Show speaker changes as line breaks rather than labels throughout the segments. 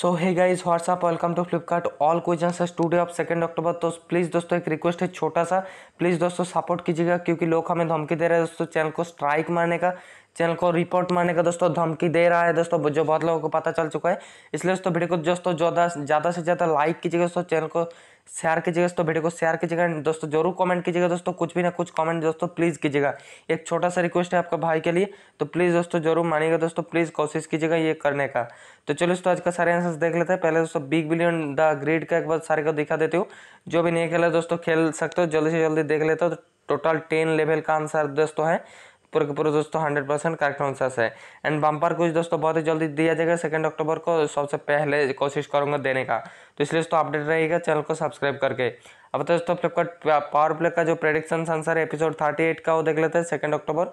so hi guys what's up welcome to Flipkart all question है today of second October तो please दोस्तों एक request है छोटा सा प्लीज़ दोस्तों सपोर्ट कीजिएगा क्योंकि लोग हमें धमकी दे रहे हैं दोस्तों चैनल को स्ट्राइक मारने का चैनल को रिपोर्ट मारने का दोस्तों धमकी दे रहा है दोस्तों जो बहुत लोगों को पता चल चुका है इसलिए दोस्तों वीडियो को दोस्तों ज़्यादा ज़्यादा से ज़्यादा लाइक कीजिएगा दोस्तों चैनल को शेयर कीजिएगा दोस्तों वीडियो को शेयर कीजिएगा दोस्तों जरूर कमेंट कीजिएगा दोस्तों कुछ भी ना कुछ कमेंट दोस्तों प्लीज़ कीजिएगा एक छोटा सा रिक्वेस्ट है आपका भाई के लिए तो प्लीज़ दोस्तों जरूर मानिएगा दोस्तों प्लीज़ कोशिश कीजिएगा ये करने का तो चलो दोस्तों आज का सारे आंसर देख लेते हैं पहले दोस्तों बिग बिलियन द ग्रेड का एक बार सारे को दिखा देते हो जो भी नहीं खेला दोस्तों खेल सकते हो जल्दी से जल्दी देख लेते हो टोटल टेन लेवल का आंसर दोस्तों है पूरे के पूरे दोस्तों हंड्रेड परसेंट करेक्ट आंसर है एंड बम्पर कुछ दोस्तों बहुत ही जल्दी दिया जाएगा सेकेंड अक्टूबर को सबसे पहले कोशिश करूंगा देने का तो इसलिए दोस्तों अपडेट रहेगा चैनल को सब्सक्राइब करके अब तो दोस्तों फ्लिपकार्ट पावर प्ले का जो प्रेडिक्शन आंसर है एपिसोड थर्टी एट का वो देख लेते हैं सेकेंड अक्टूबर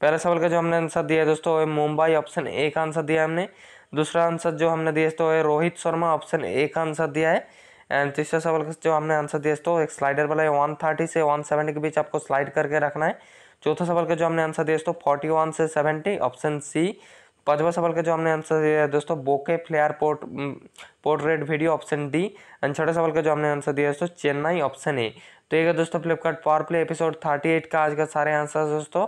पहला सवाल का जो हमने आंसर दिया है दोस्तों वो मुंबई ऑप्शन ए का आंसर दिया हमने दूसरा आंसर जो हमने दिया दोस्तों है रोहित शर्मा ऑप्शन ए का आंसर दिया है एंड तीसरा सवाल का जो हमने आंसर दिया दोस्तों एक स्लाइडर वाला है वन थर्टी से वन सेवेंटी के बीच आपको स्लाइड करके रखना है चौथा सवाल का जो हमने आंसर दिया दोस्तों फोर्टी वन से सेवेंटी ऑप्शन सी पांचवा सवाल का जो हमने आंसर दिया है दोस्तों bokeh flare port portrait video option D and छठे सवाल का जो हमने आंसर दिया है दोस्तों चेन्नई ऑप्शन ए तो ये दोस्तों Flipkart power play episode thirty eight का आज का सारे आंसर दोस्तों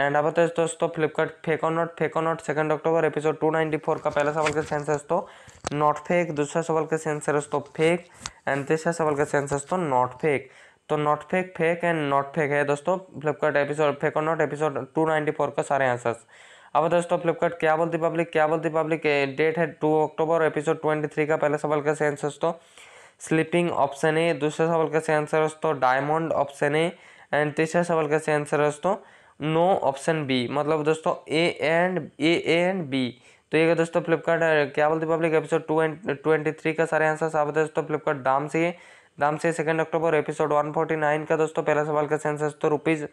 एंड अब तो दोस्तों Flipkart fake or not fake or not second October episode two ninety four का पहला सवाल का सेंस दोस्तों नॉट फेक दूसरा सवाल का सेंसर दोस्तों फेक एंड तीसरा सवाल का सेंस दोस्तों नॉट फेक तो not fake fake and not fake है दोस्तों फ्लिपकार्ट एपिसोड फेक और not episode two ninety four का सारे आंसर्स अब दोस्तों फ्लिपकार्ट क्या बोलती पब्लिक क्या बोलती पब्लिक डेट है two October episode twenty three का पहला सवाल का आंसर दोस्तों स्लीपिंग ऑप्शन है दूसरे सवाल का आंसर दोस्तों डायमंड ऑप्शन है एंड तीसरा सवाल का आंसर दोस्तों नो ऑप्शन बी मतलब दोस्तों A and A and B तो ये दोस्तों फ्लिपकार्ट क्या बोलती public episode two and twenty three का सारे आंसर आप दोस्तों फ्लिपकार्ट डाम से दाम से सेकेंड अक्टूबर एपिसोड नाइन का दोस्तों पहला सवाल का सेंसस तो rupees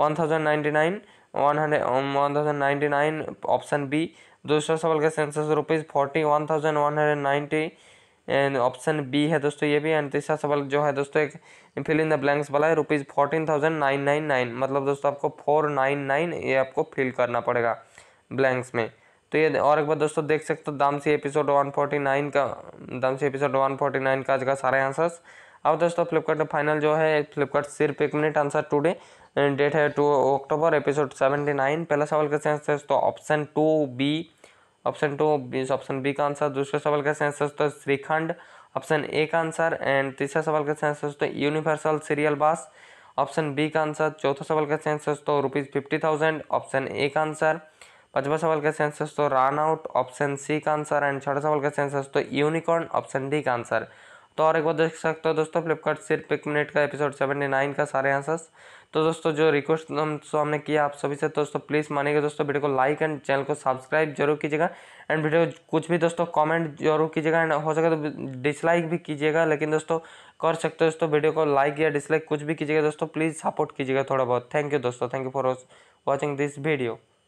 one thousand ninety nine one hundred one thousand ninety nine option B दूसरा सवाल का census rupees forty one thousand one hundred ninety and option B है दोस्तों ये भी एंड तीसरा सवाल जो है दोस्तों एक फिल इन द ब्लैंक्स वाला है rupees fourteen thousand nine nine nine मतलब दोस्तों आपको फोर नाइन नाइन ये आपको फिल करना पड़ेगा ब्लैंक्स में तो ये और एक बार दोस्तों देख सकते हो दाम से एपिसोड 149 का दाम से एपिसोड 149 का आज का सारे आंसर्स अब दोस्तों फ्लिपकार्ट का फाइनल जो है फ्लिपकार्ट सिर्फ एक मिनट आंसर टुडे डेट है टू अक्टूबर एपिसोड 79 पहला सवाल तो का आंसर तो option two B option two option B का आंसर दूसरे सवाल का आंसर तो श्रीखंड ऑप्शन ए का आंसर एंड तीसरा सवाल का आंसर तो universal serial bus option B का आंसर चौथा सवाल का आंसर तो rupees fifty thousand option A का आंसर पांचवा सवाल का सेंस दोस्तों रन आउट ऑप्शन सी का आंसर एंड छठा सवाल का सेंस दोस्तों यूनिकॉर्न ऑप्शन डी का आंसर तो और एक बार देख सकते हो दोस्तों फ्लिपकार्ट सिर्फ एक मिनट का एपिसोड सेवेंटी नाइन का सारे आंसर्स तो दोस्तों जो रिक्वेस्ट हम तो हमने किया आप सभी से तो दोस्तों प्लीज़ मानिएगा दोस्तों वीडियो को लाइक एंड चैनल को सब्सक्राइब जरूर कीजिएगा एंड वीडियो कुछ भी दोस्तों कमेंट जरूर कीजिएगा एंड हो सके तो डिसलाइक भी कीजिएगा लेकिन दोस्तों कर सकते हो दोस्तों वीडियो को लाइक या डिसलाइक कुछ भी कीजिएगा दोस्तों प्लीज़ सपोर्ट कीजिएगा थोड़ा बहुत थैंक यू दोस्तों thank you for watching this video